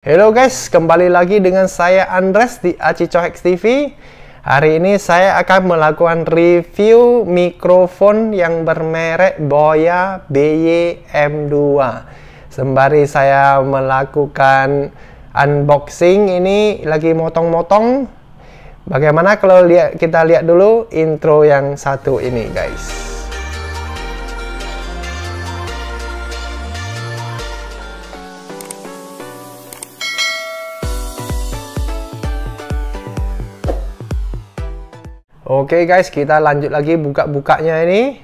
Hello guys, kembali lagi dengan saya Andres di Aci Cohex TV. Hari ini saya akan melakukan review mikrofon yang bermerek Boya bym 2 Sembari saya melakukan unboxing ini lagi motong-motong. Bagaimana kalau kita lihat dulu intro yang satu ini guys. Oke okay guys, kita lanjut lagi buka-bukanya ini.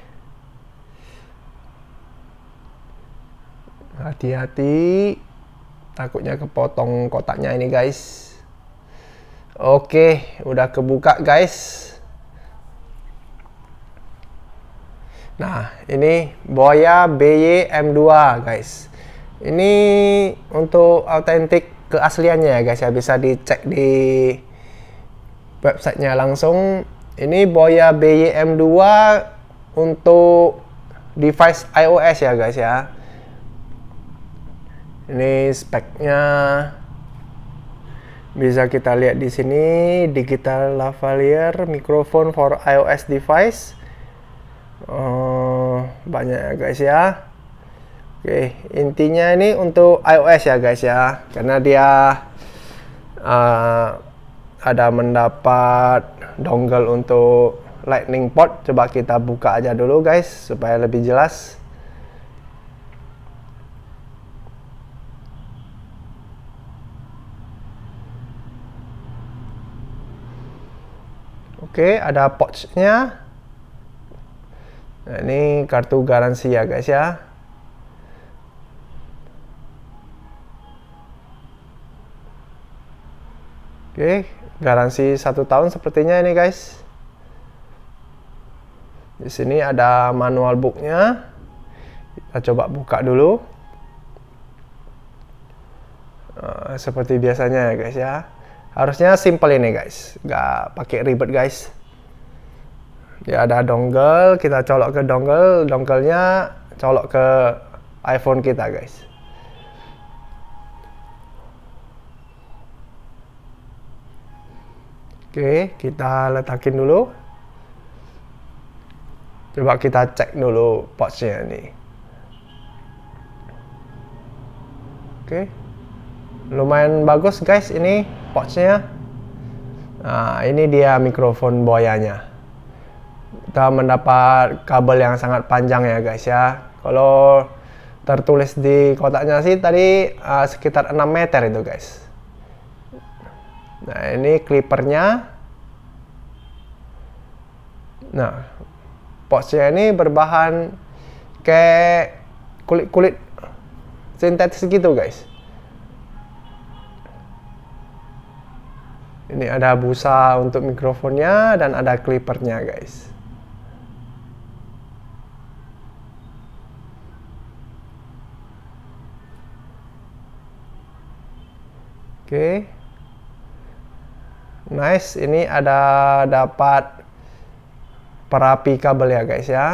Hati-hati, takutnya kepotong kotaknya ini guys. Oke, okay, udah kebuka guys. Nah, ini Boya BYM M2 guys. Ini untuk autentik keasliannya ya guys ya, bisa dicek di websitenya langsung ini Boya BYM2 untuk device iOS ya guys ya. Ini speknya bisa kita lihat di sini digital lavalier microphone for iOS device uh, banyak ya guys ya oke okay, intinya ini untuk iOS ya guys ya karena dia uh, ada mendapat dongle untuk lightning port coba kita buka aja dulu guys supaya lebih jelas Oke, okay, ada pouchnya. Nah, ini kartu garansi ya guys ya. Oke, garansi satu tahun sepertinya ini guys di sini ada manual booknya kita coba buka dulu eh, seperti biasanya ya guys ya harusnya simple ini guys nggak pakai ribet guys ya ada dongle kita colok ke dongle donglenya colok ke iPhone kita guys Oke, kita letakin dulu. Coba kita cek dulu pouchnya nih. Oke. Lumayan bagus guys ini pouchnya. Nah, ini dia mikrofon boyanya. Kita mendapat kabel yang sangat panjang ya guys ya. Kalau tertulis di kotaknya sih tadi uh, sekitar 6 meter itu guys. Nah, ini clippernya. Nah, posnya ini berbahan kayak kulit-kulit sintetis gitu, guys. Ini ada busa untuk mikrofonnya dan ada clippernya, guys. Oke. Okay nice ini ada dapat perapi kabel ya guys ya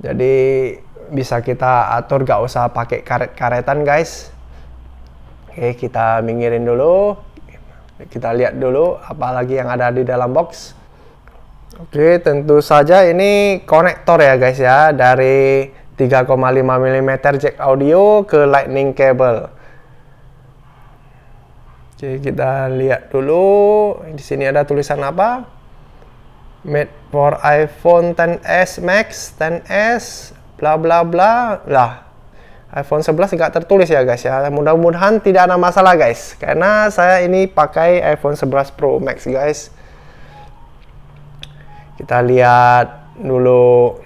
jadi bisa kita atur gak usah pakai karet-karetan guys oke kita minggirin dulu kita lihat dulu apalagi yang ada di dalam box oke tentu saja ini konektor ya guys ya dari 3,5 mm jack audio ke lightning cable Oke kita lihat dulu di sini ada tulisan apa? Made for iPhone 10s Max, 10s, bla bla bla lah. iPhone 11 nggak tertulis ya guys ya. Mudah-mudahan tidak ada masalah guys. Karena saya ini pakai iPhone 11 Pro Max guys. Kita lihat dulu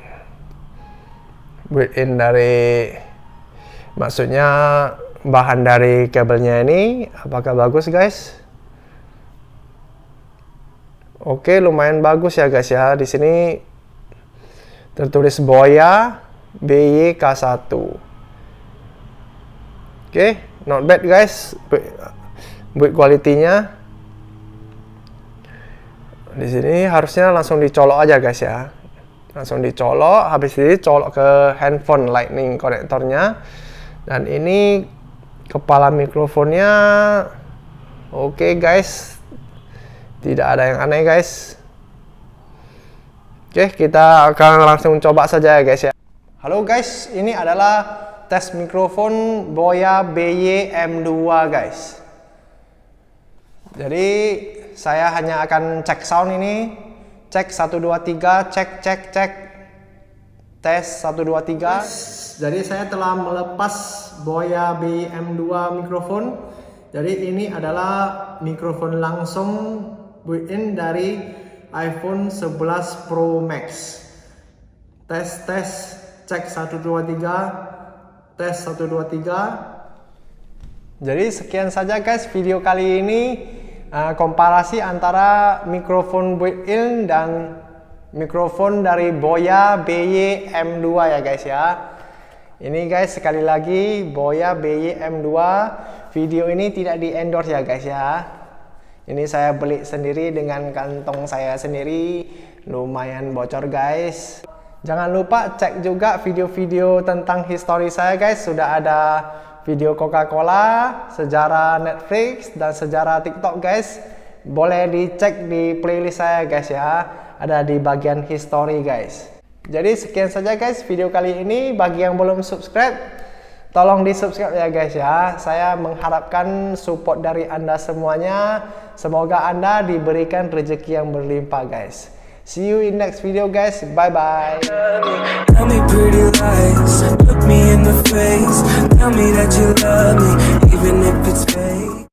built-in dari maksudnya bahan dari kabelnya ini apakah bagus guys oke lumayan bagus ya guys ya di sini tertulis Boya BYK1 oke not bad guys buat kualitinya di sini harusnya langsung dicolok aja guys ya langsung dicolok habis ini colok ke handphone lightning konektornya dan ini kepala mikrofonnya oke okay, guys tidak ada yang aneh guys oke okay, kita akan langsung coba saja ya guys ya halo guys ini adalah tes mikrofon Boya BY M2 guys jadi saya hanya akan cek sound ini cek 123 cek cek cek tes 123 dua jadi saya telah melepas boya BM2 mikrofon. Jadi ini adalah mikrofon langsung built-in dari iPhone 11 Pro Max. Tes tes cek 123 tes 123 Jadi sekian saja guys video kali ini uh, komparasi antara mikrofon built-in dan mikrofon dari Boya BY M2 ya guys ya. Ini guys sekali lagi Boya bym 2 video ini tidak di endorse ya guys ya. Ini saya beli sendiri dengan kantong saya sendiri. Lumayan bocor guys. Jangan lupa cek juga video-video tentang history saya guys. Sudah ada video Coca-Cola, sejarah Netflix dan sejarah TikTok guys. Boleh dicek di playlist saya guys ya. Ada di bagian history guys. Jadi sekian saja guys video kali ini. Bagi yang belum subscribe, tolong di subscribe ya guys ya saya mengharapkan support dari anda semuanya semoga anda diberikan rezeki yang berlimpah guys see you in next video guys bye bye